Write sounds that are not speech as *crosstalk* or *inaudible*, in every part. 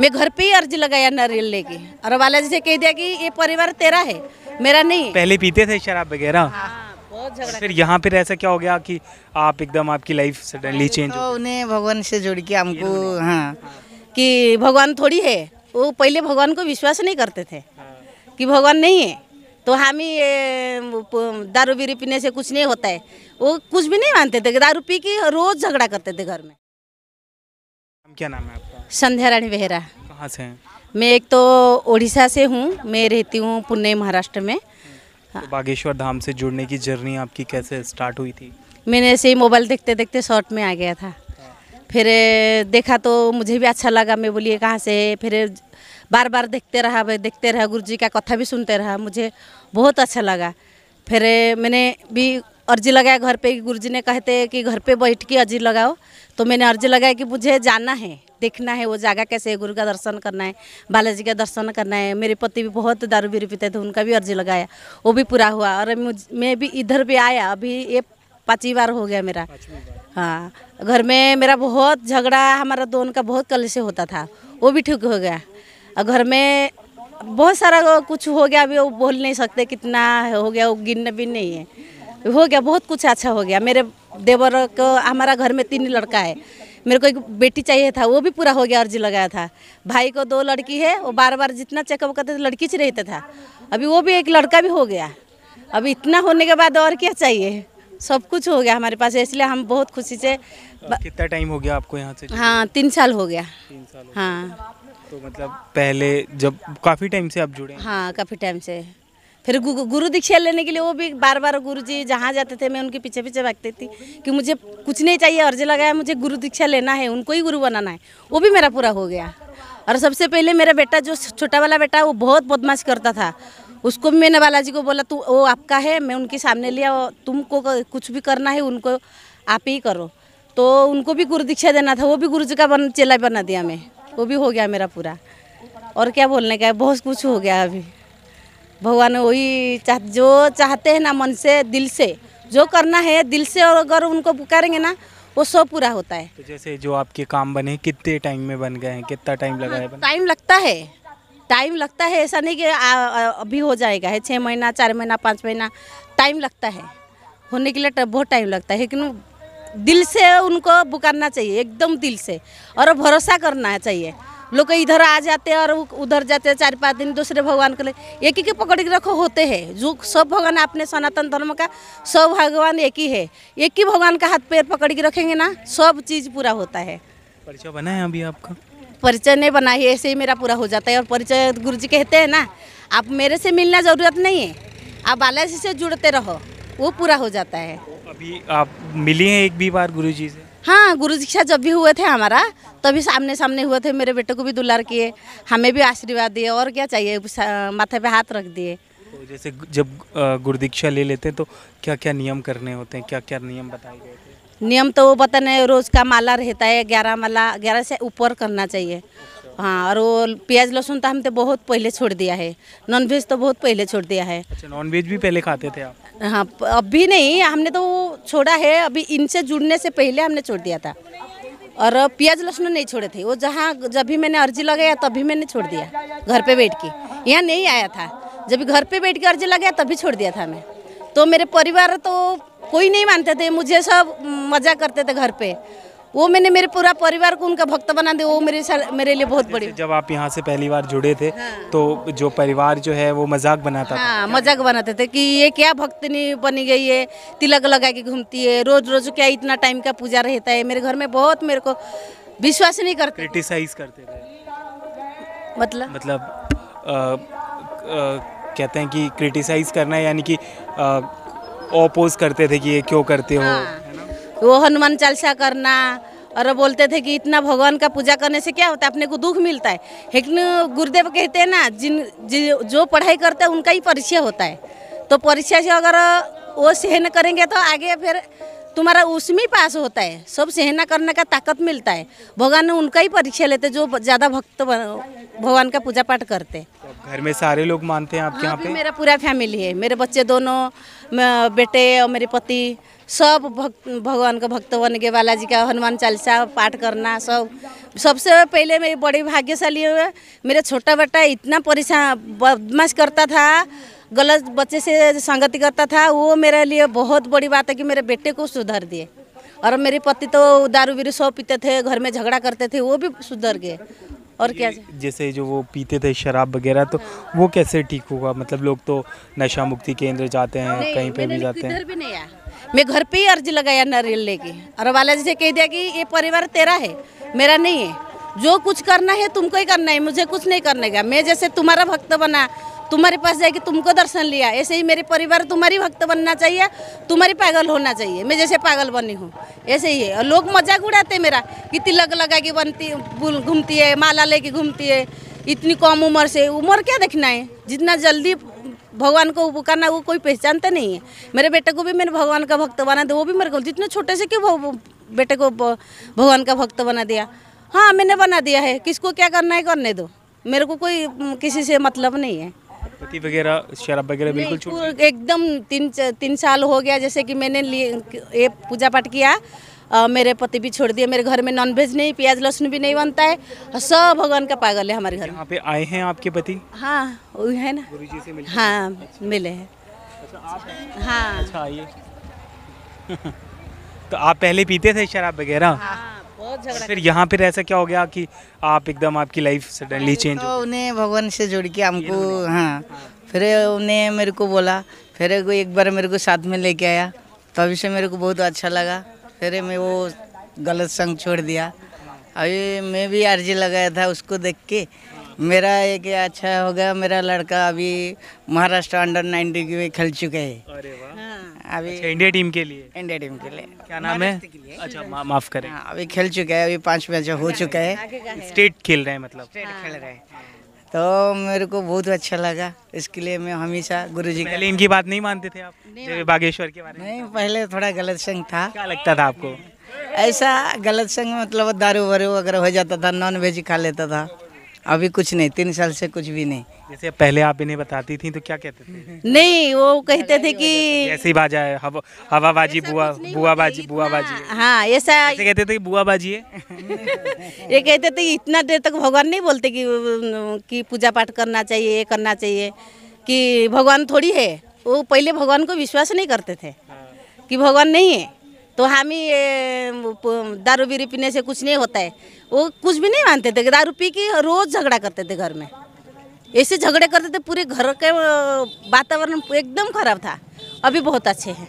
मैं घर पे ही अर्जी लगाया नारियल लेके और वाला जी से कह दिया कि ये परिवार तेरा है मेरा नहीं पहले पीते थे शराब वगैरह हाँ, बहुत झगड़ा फिर यहाँ पर ऐसा क्या हो गया कि आप एकदम आपकी लाइफ सडनली चेंज हो तो उन्हें भगवान से जुड़ के हमको हाँ, हाँ कि भगवान थोड़ी है वो पहले भगवान को विश्वास नहीं करते थे हाँ। कि भगवान नहीं है तो हम ही दारू बीरी पीने से कुछ नहीं होता है वो कुछ भी नहीं मानते थे दारू पी के रोज़ झगड़ा करते थे घर में क्या नाम है आपका संध्या रानी बेहरा कहाँ से हैं मैं एक तो उड़ीसा से हूँ मैं रहती हूँ पुणे महाराष्ट्र में तो बागेश्वर धाम से जुड़ने की जर्नी आपकी कैसे स्टार्ट हुई थी मैंने ऐसे ही मोबाइल देखते देखते शॉर्ट में आ गया था फिर देखा तो मुझे भी अच्छा लगा मैं बोलिए कहाँ से फिर बार बार देखते रहा देखते रहा गुरु जी का कथा भी सुनते रहा मुझे बहुत अच्छा लगा फिर मैंने भी अर्जी लगाया घर पे गुरुजी ने कहते कि घर पे बैठ के अर्जी लगाओ तो मैंने अर्जी लगाया कि मुझे जाना है देखना है वो जगह कैसे है गुरु का दर्शन करना है बालाजी का दर्शन करना है मेरे पति भी बहुत दारू बीर पीते थे तो उनका भी अर्जी लगाया वो भी पूरा हुआ और मैं भी इधर भी आया अभी ये पाँचवीं बार हो गया मेरा हाँ घर में मेरा बहुत झगड़ा हमारा दोनों का बहुत कल से होता था वो भी ठीक हो गया और घर में बहुत सारा कुछ हो गया अभी वो बोल नहीं सकते कितना हो गया वो गिनना भी नहीं है हो गया बहुत कुछ अच्छा हो गया मेरे देवर को हमारा घर में तीन लड़का है मेरे को एक बेटी चाहिए था वो भी पूरा हो गया अर्जी लगाया था भाई को दो लड़की है वो बार बार जितना चेकअप करते थे लड़की से रहता था अभी वो भी एक लड़का भी हो गया अभी इतना होने के बाद और क्या चाहिए सब कुछ हो गया हमारे पास इसलिए हम बहुत खुशी से कितना टाइम हो गया आपको यहाँ से हाँ तीन साल हो गया हाँ तो मतलब पहले जब काफ़ी टाइम से आप जुड़े हाँ काफ़ी टाइम से फिर गु, गुरु दीक्षा लेने के लिए वो भी बार बार गुरु जी जहाँ जाते थे मैं उनके पीछे पीछे भागती थी कि मुझे कुछ नहीं चाहिए अर्जी लगाया मुझे गुरु दीक्षा लेना है उनको ही गुरु बनाना है वो भी मेरा पूरा हो गया और सबसे पहले मेरा बेटा जो छोटा वाला बेटा वो बहुत बदमाश करता था उसको भी मैंने बालाजी को बोला तू वो आपका है मैं उनके सामने लिया तुमको कुछ भी करना है उनको आप ही करो तो उनको भी गुरु दीक्षा देना था वो भी गुरु जी का बन चेला बना दिया मैं वो भी हो गया मेरा पूरा और क्या बोलने का है बहुत कुछ हो गया अभी भगवान वही चाह जो चाहते हैं ना मन से दिल से जो करना है दिल से और अगर उनको पुकारेंगे ना वो सब पूरा होता है तो जैसे जो आपके काम बने कितने टाइम में बन गए हैं कितना टाइम लगा है टाइम लगता है टाइम लगता है ऐसा नहीं कि अभी हो जाएगा है छः महीना चार महीना पाँच महीना टाइम लगता है होने के लिए बहुत टाइम लगता है लेकिन दिल से उनको बुकारना चाहिए एकदम दिल से और भरोसा करना चाहिए लोग इधर आ जाते हैं और उधर जाते हैं चार पाँच दिन दूसरे भगवान के लिए एक ही के पकड़ के रखो होते हैं जो सब भगवान अपने सनातन धर्म का सब भगवान एक ही है एक ही भगवान का हाथ पैर पकड़ के रखेंगे ना सब चीज़ पूरा होता है परिचय बना है अभी आपका परिचय नहीं बना है ऐसे ही मेरा पूरा हो जाता है और परिचय गुरु जी कहते हैं ना आप मेरे से मिलना ज़रूरत नहीं है आप बालाजी से जुड़ते रहो वो पूरा हो जाता है अभी आप मिली हैं एक भी बार गुरु जी से हाँ गुरु दीक्षा जब भी हुए थे हमारा तभी सामने सामने हुए थे मेरे बेटे को भी दुलार किए हमें भी आशीर्वाद दिए और क्या चाहिए माथे पे हाथ रख दिए तो जैसे जब गुरु दीक्षा ले लेते हैं तो क्या क्या नियम करने होते हैं क्या क्या नियम बताए गए नियम तो वो बताने रोज़ का माला रहता है ग्यारह माला ग्यारह से ऊपर करना चाहिए हाँ और वो प्याज लहसुन तो हम तो बहुत पहले छोड़ दिया है नॉनवेज तो बहुत पहले छोड़ दिया है अच्छा नॉनवेज भी पहले खाते थे आप हाँ अभी नहीं हमने तो छोड़ा है अभी इनसे जुड़ने से पहले हमने छोड़ दिया था और प्याज लहसुन नहीं छोड़े थे वो जहाँ जब भी मैंने अर्जी लगाया तभी मैंने छोड़ दिया घर पे बैठ के यहाँ नहीं आया था जब घर पे बैठ के अर्जी लगाया तभी छोड़ दिया था मैं तो मेरे परिवार तो कोई नहीं मानते थे मुझे सब मजा करते थे घर पे वो मैंने मेरे पूरा परिवार को उनका भक्त बना दिया वो मेरे मेरे लिए बहुत बड़ी जब आप यहाँ से पहली बार जुड़े थे हाँ। तो जो परिवार जो है वो मजाक बनाता हाँ, था मजाक बनाते थे कि ये क्या भक्तनी बनी गई है तिलक लगा के घूमती है रोज रोज क्या इतना टाइम का पूजा रहता है मेरे घर में बहुत मेरे को विश्वास नहीं करते क्रिटिसाइज करते थे मतलब मतलब कहते हैं कि क्रिटिसाइज करना यानी कि ओपोज करते थे कि ये क्यों करते हो हाँ। वो हनुमान चालसा करना और बोलते थे कि इतना भगवान का पूजा करने से क्या होता है अपने को दुख मिलता है लेकिन गुरुदेव कहते हैं ना जिन जि, जो पढ़ाई करते हैं उनका ही परिचय होता है तो परीक्षा से अगर वो सहन करेंगे तो आगे फिर तुम्हारा उसमें पास होता है सब सहना करने का ताकत मिलता है भगवान उनका ही परीक्षा लेते जो ज़्यादा भक्त भगवान का पूजा पाठ करते तो घर में सारे लोग मानते हैं आपके हाँ, यहाँ पे मेरा पूरा फैमिली है मेरे बच्चे दोनों बेटे और मेरे पति सब भक्त भगवान का भक्त बन गए बालाजी का हनुमान चालीसा पाठ करना सब सबसे पहले मैं बड़ी भाग्यशाली हुए मेरा छोटा बेटा इतना परेशान बदमाश करता था गलत बच्चे से संगति करता था वो मेरे लिए बहुत बड़ी बात है कि मेरे बेटे को सुधर दिए और मेरे पति तो दारू बीरू सब पीते थे घर में झगड़ा करते थे वो भी सुधर गए और क्या जैसे जो वो पीते थे शराब वगैरह तो हाँ। वो कैसे ठीक होगा मतलब लोग तो नशा मुक्ति केंद्र जाते हैं कहीं पे भी जाते हैं भी नहीं आया मैं घर पे ही अर्जी लगाया नारियल लेके और वाला जी से कह दिया कि ये परिवार तेरा है मेरा नहीं है जो कुछ करना है तुमको ही करना है मुझे कुछ नहीं करने का मैं जैसे तुम्हारा भक्त बना तुम्हारे पास जाके तुमको दर्शन लिया ऐसे ही मेरे परिवार तुम्हारी भक्त बनना चाहिए तुम्हारी पागल होना चाहिए मैं जैसे पागल बनी हूँ ऐसे ही है और लोग मजाक उड़ाते मेरा कि तिलक लगा के बनती घूमती है माला लेके घूमती है इतनी कम उम्र से उम्र क्या देखना है जितना जल्दी भगवान को करना वो कोई पहचानता नहीं है मेरे बेटे को भी मैंने भगवान का भक्त बना दिया वो भी मेरे को जितने छोटे से क्यों बेटे को भगवान का भक्त बना दिया हाँ मैंने बना दिया है किसको क्या करना है करने दो मेरे को कोई किसी से मतलब नहीं है पति वगैरह शराब वगैरह बिल्कुल एकदम तीन तीन साल हो गया जैसे कि मैंने ये पूजा पाठ किया आ, मेरे पति भी छोड़ दिए मेरे घर में नॉन वेज नहीं प्याज लहसुन भी नहीं बनता है सब भगवान का पागल है हमारे घर यहाँ पे आए हैं आपके पति हाँ वही है ना हाँ मिले अच्छा, हैं हाँ अच्छा आइए *laughs* तो आप पहले पीते थे शराब वगैरह हाँ। बहुत झगड़ा फिर यहाँ फिर ऐसा क्या हो गया कि आप एकदम आपकी लाइफ सडनली चेंज हो तो उन्हें भगवान से जुड़ के हमको हाँ फिर उन्हें मेरे को बोला फिर एक बार मेरे को साथ में लेके आया तभी तो से मेरे को बहुत अच्छा लगा फिर मैं वो गलत संग छोड़ दिया अभी मैं भी अर्जी लगाया था उसको देख के मेरा एक अच्छा हो गया मेरा लड़का अभी महाराष्ट्र अंडर नाइनटीन में खेल चुके है अभी अच्छा, इंडिया टीम के लिए इंडिया टीम हाँ। अच्छा, के लिए क्या नाम है अच्छा मा, माफ करें हाँ, अभी खेल चुके हैं अभी पांच मैच हो चुके हैं स्टेट खेल रहे हैं मतलब स्टेट खेल रहे हैं तो मेरे को बहुत अच्छा लगा इसके लिए मैं हमेशा गुरु जी तो पहले इनकी बात नहीं मानते थे आप बागेश्वर के बारे में नहीं पहले थोड़ा गलत संग था क्या लगता था आपको ऐसा गलत संग मतलब दारू वारू वगैरह हो जाता था नॉन वेज खा लेता था अभी कुछ नहीं तीन साल से कुछ भी नहीं जैसे पहले आप इन्हें बताती थी तो क्या कहते थे नहीं वो कहते थे कि ऐसी बाजा है हवाबाजी बुआ बुआबाजी बुआबाजी हाँ ऐसा कहते थे कि बुआबाजी है *laughs* ये कहते थे इतना देर तक भगवान नहीं बोलते कि कि पूजा पाठ करना चाहिए ये करना चाहिए कि भगवान थोड़ी है वो पहले भगवान को विश्वास नहीं करते थे कि भगवान नहीं है तो हम ही दारू बीरी पीने से कुछ नहीं होता है वो कुछ भी नहीं मानते थे दारू पी के रोज़ झगड़ा करते थे घर में ऐसे झगड़े करते थे पूरे घर के वातावरण एकदम खराब था अभी बहुत अच्छे हैं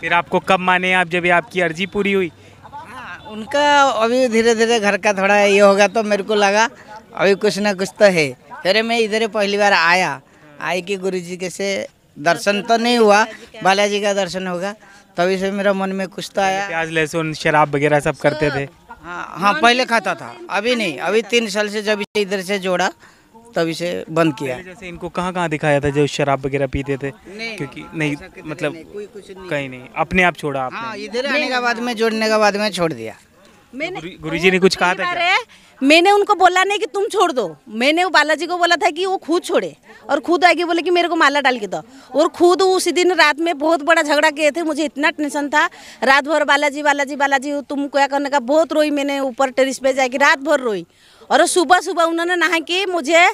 फिर आपको कब माने आप जब आपकी अर्जी पूरी हुई हाँ, उनका अभी धीरे धीरे घर का थोड़ा ये होगा तो मेरे को लगा अभी कुछ ना कुछ तो है फिर मैं इधर पहली बार आया आई कि गुरु जी के से दर्शन तो नहीं हुआ बालाजी का दर्शन होगा तभी से मेरा मन में कुछ तो आया प्याज लहसुन शराब वगैरह सब करते थे हाँ हाँ पहले खाता था अभी नहीं अभी तीन साल से जब इधर से जोड़ा तभी से बंद किया जैसे इनको कहाँ कहाँ दिखाया था जो शराब वगैरह पीते थे नहीं, क्योंकि नहीं मतलब नहीं, कोई कुछ नहीं। कहीं नहीं अपने आप छोड़ा आपने। हाँ इधर आने के बाद में जोड़ने के बाद में छोड़ दिया मैंने जी ने कुछ कहा था अरे मैंने उनको बोला नहीं कि तुम छोड़ दो मैंने वो बालाजी को बोला था कि वो खुद छोड़े और खुद आगे बोले कि मेरे को माला डाल के दो और खुद उसी दिन रात में बहुत बड़ा झगड़ा किए थे मुझे इतना टेंशन था रात भर बालाजी बालाजी बालाजी तुम क्या करने का बहुत रोई मैंने ऊपर टेरिस पे जाके रात भर रोई और सुबह सुबह उन्होंने नहा कि मुझे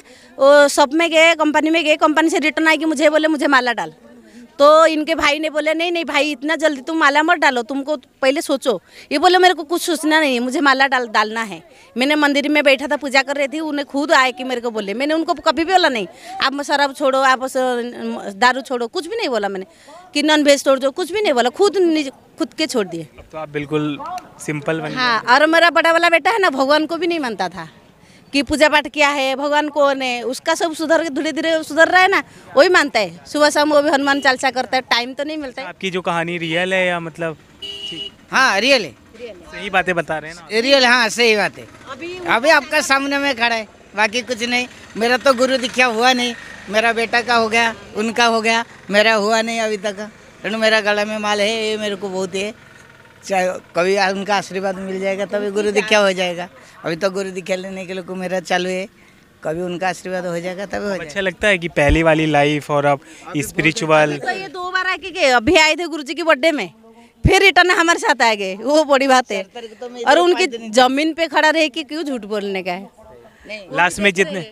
शॉप में गए कंपनी में गए कंपनी से रिटर्न आएगी कि मुझे बोले मुझे माला डाल तो इनके भाई ने बोला नहीं नहीं भाई इतना जल्दी तुम माला मत डालो तुमको पहले सोचो ये बोले मेरे को कुछ सोचना नहीं है मुझे माला डाल डालना है मैंने मंदिर में बैठा था पूजा कर रही थी उन्हें खुद आए कि मेरे को बोले मैंने उनको कभी भी बोला नहीं आप शराब छोड़ो आप दारू छोड़ो कुछ भी नहीं बोला मैंने कि नॉन वेज छोड़ दो कुछ भी नहीं बोला खुद खुद के छोड़ दिए तो आप बिल्कुल सिंपल हाँ और मेरा बड़ा वाला बेटा है ना भगवान को भी नहीं मानता था कि पूजा पाठ किया है भगवान कौन है उसका सब सुधर के धीरे धीरे सुधर रहा है ना वही मानता है सुबह शाम वो भी हनुमान चालसा करता है टाइम तो नहीं मिलता है आपकी जो कहानी रियल है या मतलब हाँ रियल है सही बातें बता रहे हैं ना रियल हाँ सही बात है अभी अभी आपका सामने में खड़ा है बाकी कुछ नहीं मेरा तो गुरु दीक्षा हुआ नहीं मेरा बेटा का हो गया उनका हो गया मेरा हुआ नहीं अभी तक तो मेरा गला में माल है ये मेरे को बहुत है चाहे कभी उनका आशीर्वाद मिल जाएगा तभी गुरु दीक्षा हो जाएगा अभी तो गुरु दीक्षा लेने के लोग को मेरा चालू है कभी उनका आशीर्वाद हो जाएगा तब हो अच्छा लगता है कि पहली वाली लाइफ और अब स्पिरिचुअल तो ये दो बार आके गए अभी आए थे गुरुजी की बर्थडे में फिर रिटर्न हमारे साथ आ गए वो बड़ी बात है तो और उनकी जमीन पे खड़ा रहे कि क्यों झूठ बोलने का है लास्ट तो में जितने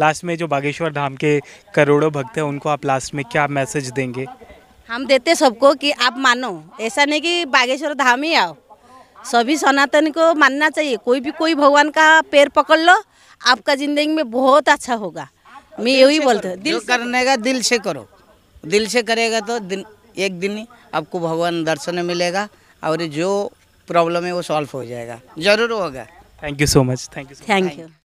लास्ट में जो बागेश्वर धाम के करोड़ों भक्त हैं उनको आप लास्ट में क्या मैसेज देंगे हम देते सबको कि आप मानो ऐसा नहीं कि बागेश्वर धाम ही आओ सभी सनातन को मानना चाहिए कोई भी कोई भगवान का पैर पकड़ लो आपका जिंदगी में बहुत अच्छा होगा मैं यही बोलते दिल करने का दिल से करो दिल से करेगा तो दिन एक दिन ही आपको भगवान दर्शन मिलेगा और जो प्रॉब्लम है वो सॉल्व हो जाएगा जरूर होगा thank you so much thank you thank you